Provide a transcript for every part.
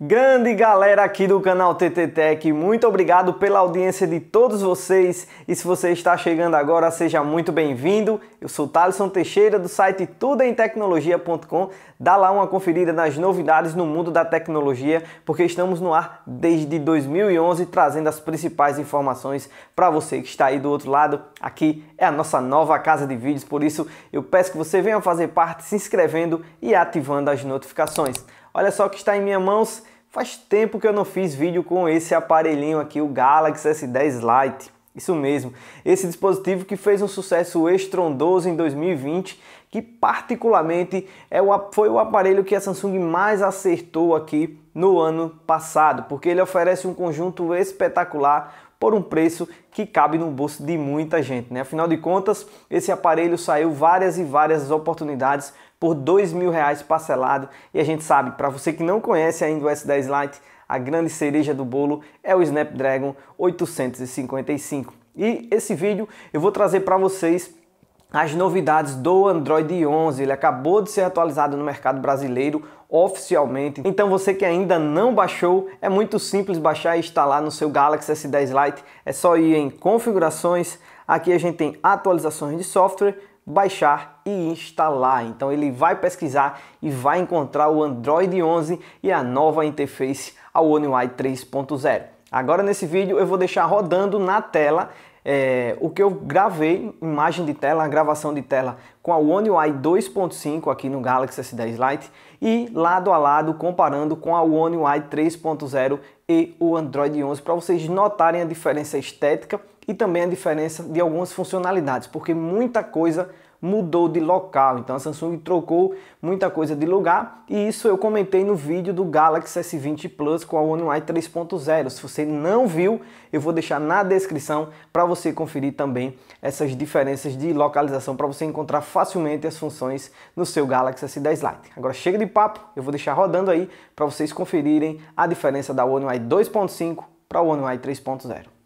Grande galera aqui do canal TT Tech, muito obrigado pela audiência de todos vocês. E se você está chegando agora, seja muito bem-vindo. Eu sou Thaleson Teixeira do site tudoemtecnologia.com. Dá lá uma conferida nas novidades no mundo da tecnologia, porque estamos no ar desde 2011 trazendo as principais informações para você que está aí do outro lado. Aqui é a nossa nova casa de vídeos, por isso eu peço que você venha fazer parte se inscrevendo e ativando as notificações. Olha só o que está em minhas mãos. Faz tempo que eu não fiz vídeo com esse aparelhinho aqui, o Galaxy S10 Lite. Isso mesmo, esse dispositivo que fez um sucesso estrondoso em 2020, que particularmente é o, foi o aparelho que a Samsung mais acertou aqui no ano passado, porque ele oferece um conjunto espetacular por um preço que cabe no bolso de muita gente, né? Afinal de contas, esse aparelho saiu várias e várias oportunidades por dois mil reais parcelado. E a gente sabe, para você que não conhece ainda o S10 Lite, a grande cereja do bolo é o Snapdragon 855. E esse vídeo eu vou trazer para vocês as novidades do Android 11. Ele acabou de ser atualizado no mercado brasileiro oficialmente. Então você que ainda não baixou, é muito simples baixar e instalar no seu Galaxy S10 Lite. É só ir em configurações, aqui a gente tem atualizações de software baixar e instalar. Então ele vai pesquisar e vai encontrar o Android 11 e a nova interface ao One UI 3.0. Agora nesse vídeo eu vou deixar rodando na tela é, o que eu gravei, imagem de tela, gravação de tela com a One UI 2.5 aqui no Galaxy S10 Lite e lado a lado comparando com a One UI 3.0 e o Android 11 para vocês notarem a diferença estética e também a diferença de algumas funcionalidades, porque muita coisa mudou de local. Então a Samsung trocou muita coisa de lugar e isso eu comentei no vídeo do Galaxy S20 Plus com a One UI 3.0. Se você não viu, eu vou deixar na descrição para você conferir também essas diferenças de localização para você encontrar facilmente as funções no seu Galaxy S10 Lite. Agora chega de papo, eu vou deixar rodando aí para vocês conferirem a diferença da One UI 2.5 para a One UI 3.0.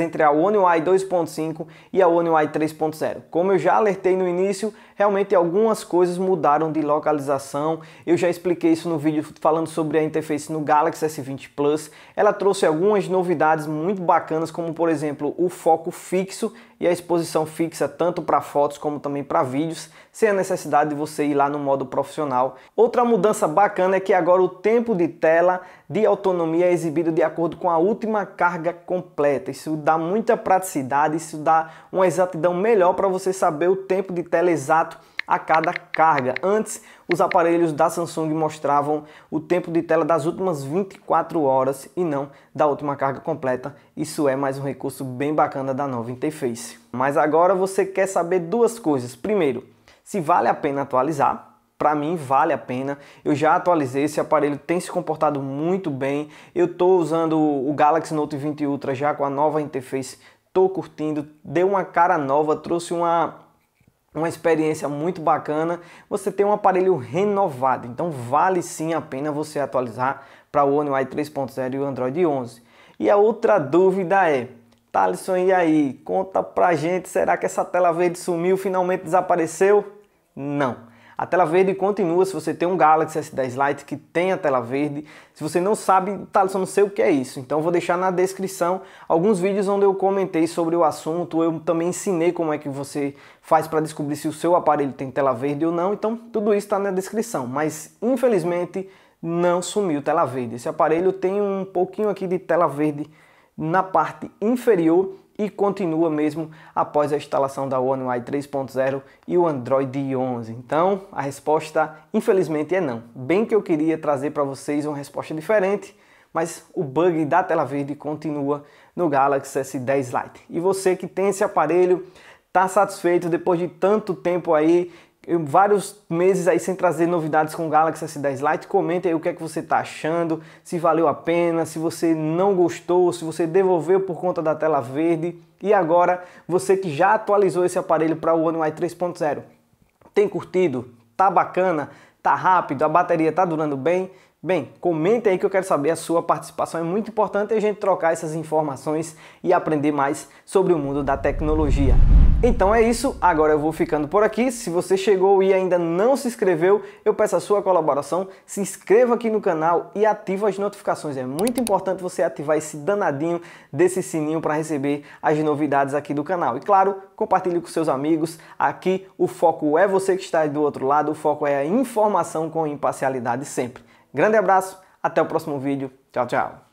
entre a One UI 2.5 e a One UI 3.0. Como eu já alertei no início, realmente algumas coisas mudaram de localização. Eu já expliquei isso no vídeo falando sobre a interface no Galaxy S20 Plus. Ela trouxe algumas novidades muito bacanas, como por exemplo o foco fixo e a exposição fixa tanto para fotos como também para vídeos, sem a necessidade de você ir lá no modo profissional. Outra mudança bacana é que agora o tempo de tela de autonomia é exibido de acordo com a última carga completa. Isso dá muita praticidade, isso dá uma exatidão melhor para você saber o tempo de tela exato a cada carga. Antes, os aparelhos da Samsung mostravam o tempo de tela das últimas 24 horas e não da última carga completa. Isso é mais um recurso bem bacana da nova interface. Mas agora você quer saber duas coisas. Primeiro, se vale a pena atualizar, para mim vale a pena. Eu já atualizei, esse aparelho tem se comportado muito bem. Eu estou usando o Galaxy Note 20 Ultra já com a nova interface, estou curtindo, deu uma cara nova, trouxe uma uma experiência muito bacana, você tem um aparelho renovado. Então vale sim a pena você atualizar para o One UI 3.0 e o Android 11. E a outra dúvida é, Thaleson, e aí? Conta pra gente, será que essa tela verde sumiu, finalmente desapareceu? Não. A tela verde continua se você tem um Galaxy S10 Lite que tem a tela verde. Se você não sabe, talvez tá, eu não sei o que é isso. Então vou deixar na descrição alguns vídeos onde eu comentei sobre o assunto. Eu também ensinei como é que você faz para descobrir se o seu aparelho tem tela verde ou não. Então tudo isso está na descrição. Mas infelizmente não sumiu tela verde. Esse aparelho tem um pouquinho aqui de tela verde na parte inferior e continua mesmo após a instalação da One UI 3.0 e o Android 11. Então, a resposta, infelizmente, é não. Bem que eu queria trazer para vocês uma resposta diferente, mas o bug da tela verde continua no Galaxy S10 Lite. E você que tem esse aparelho, está satisfeito depois de tanto tempo aí eu, vários meses aí sem trazer novidades com o Galaxy S10 Lite. Comenta aí o que é que você está achando, se valeu a pena, se você não gostou, se você devolveu por conta da tela verde. E agora, você que já atualizou esse aparelho para o One UI 3.0, tem curtido? Tá bacana? Tá rápido? A bateria tá durando bem? Bem, comente aí que eu quero saber a sua participação. É muito importante a gente trocar essas informações e aprender mais sobre o mundo da tecnologia. Então é isso, agora eu vou ficando por aqui. Se você chegou e ainda não se inscreveu, eu peço a sua colaboração, se inscreva aqui no canal e ativa as notificações. É muito importante você ativar esse danadinho desse sininho para receber as novidades aqui do canal. E claro, compartilhe com seus amigos. Aqui o foco é você que está do outro lado, o foco é a informação com imparcialidade sempre. Grande abraço, até o próximo vídeo. Tchau, tchau.